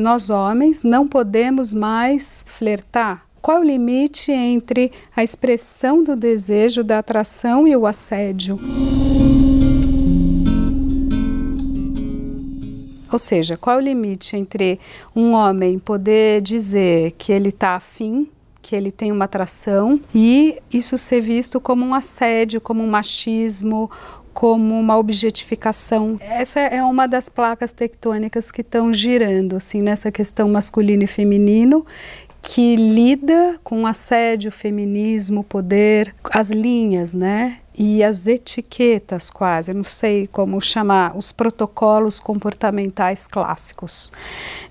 nós homens não podemos mais flertar? Qual o limite entre a expressão do desejo, da atração e o assédio? Ou seja, qual o limite entre um homem poder dizer que ele está afim, que ele tem uma atração, e isso ser visto como um assédio, como um machismo, como uma objetificação. Essa é uma das placas tectônicas que estão girando assim nessa questão masculino e feminino que lida com assédio, feminismo, poder, as linhas, né? E as etiquetas, quase, não sei como chamar, os protocolos comportamentais clássicos.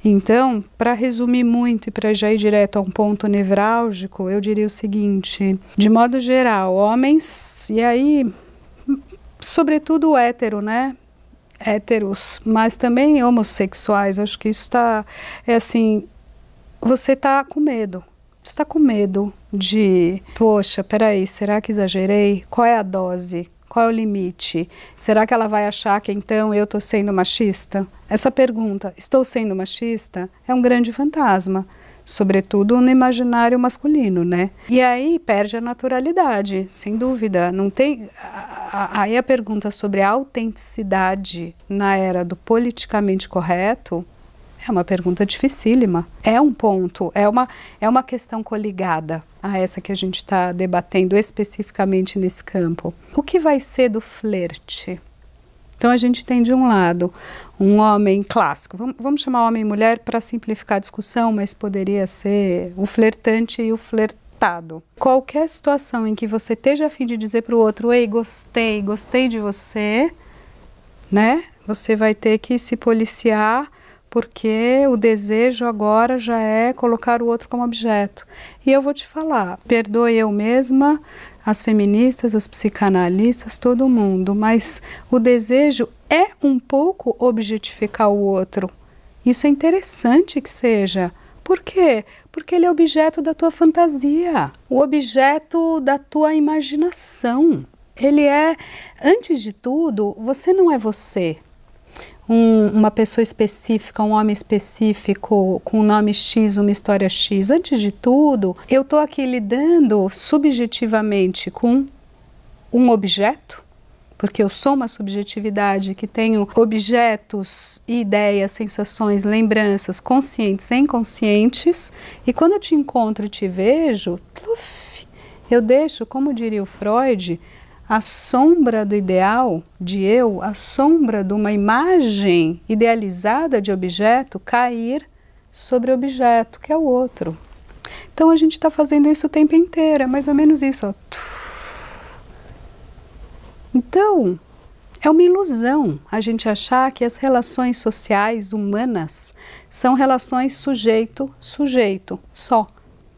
Então, para resumir muito e para já ir direto a um ponto nevrálgico, eu diria o seguinte: de modo geral, homens, e aí sobretudo hétero, né? Héteros, mas também homossexuais. Acho que isso está. É assim: você está com medo. Está com medo de, poxa, peraí, será que exagerei? Qual é a dose? Qual é o limite? Será que ela vai achar que então eu estou sendo machista? Essa pergunta, estou sendo machista, é um grande fantasma, sobretudo no imaginário masculino, né? E aí perde a naturalidade, sem dúvida. Não tem aí a pergunta sobre a autenticidade na era do politicamente correto é uma pergunta dificílima. É um ponto, é uma, é uma questão coligada a essa que a gente está debatendo especificamente nesse campo. O que vai ser do flerte? Então a gente tem de um lado um homem clássico, vamos, vamos chamar homem e mulher para simplificar a discussão, mas poderia ser o flertante e o flertante Qualquer situação em que você esteja a fim de dizer para o outro, ei, gostei, gostei de você, né? Você vai ter que se policiar porque o desejo agora já é colocar o outro como objeto. E eu vou te falar, perdoe eu mesma, as feministas, as psicanalistas, todo mundo, mas o desejo é um pouco objetificar o outro. Isso é interessante que seja. Por quê? Porque ele é objeto da tua fantasia, o objeto da tua imaginação. Ele é, antes de tudo, você não é você. Um, uma pessoa específica, um homem específico, com um nome X, uma história X. Antes de tudo, eu estou aqui lidando subjetivamente com um objeto porque eu sou uma subjetividade que tenho objetos, ideias, sensações, lembranças conscientes e inconscientes, e quando eu te encontro e te vejo, eu deixo, como diria o Freud, a sombra do ideal de eu, a sombra de uma imagem idealizada de objeto cair sobre o objeto, que é o outro. Então a gente está fazendo isso o tempo inteiro, é mais ou menos isso. Ó. Então, é uma ilusão a gente achar que as relações sociais humanas são relações sujeito-sujeito só.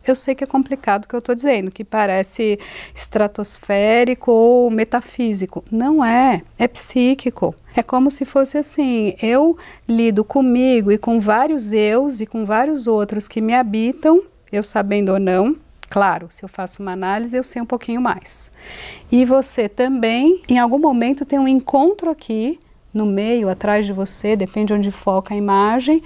Eu sei que é complicado o que eu estou dizendo, que parece estratosférico ou metafísico. Não é, é psíquico. É como se fosse assim: eu lido comigo e com vários eus e com vários outros que me habitam, eu sabendo ou não, Claro, se eu faço uma análise, eu sei um pouquinho mais. E você também, em algum momento, tem um encontro aqui no meio, atrás de você, depende onde foca a imagem,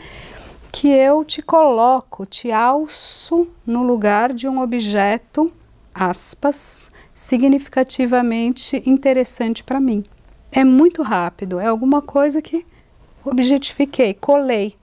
que eu te coloco, te alço no lugar de um objeto, aspas, significativamente interessante para mim. É muito rápido, é alguma coisa que objetifiquei, colei.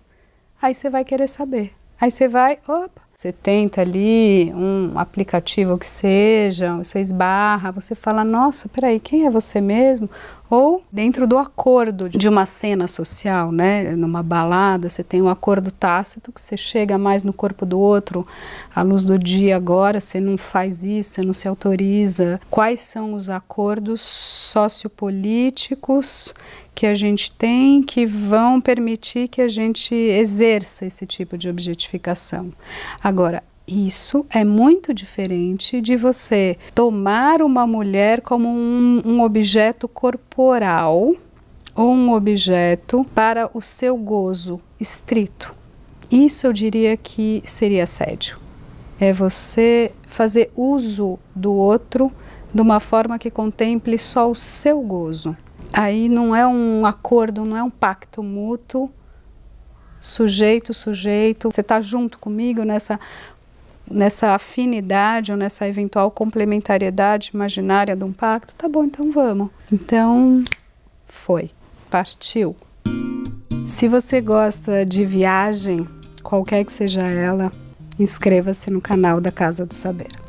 Aí você vai querer saber. Aí você vai, opa, você tenta ali um aplicativo que seja, você esbarra, você fala: Nossa, peraí, quem é você mesmo? ou dentro do acordo de uma cena social, né? Numa balada, você tem um acordo tácito que você chega mais no corpo do outro à luz do dia agora, você não faz isso, você não se autoriza. Quais são os acordos sociopolíticos que a gente tem que vão permitir que a gente exerça esse tipo de objetificação? Agora, isso é muito diferente de você tomar uma mulher como um, um objeto corporal ou um objeto para o seu gozo estrito. Isso eu diria que seria assédio. É você fazer uso do outro de uma forma que contemple só o seu gozo. Aí não é um acordo, não é um pacto mútuo, sujeito, sujeito. Você está junto comigo nessa nessa afinidade ou nessa eventual complementariedade imaginária de um pacto, tá bom, então vamos. Então, foi. Partiu. Se você gosta de viagem, qualquer que seja ela, inscreva-se no canal da Casa do Saber.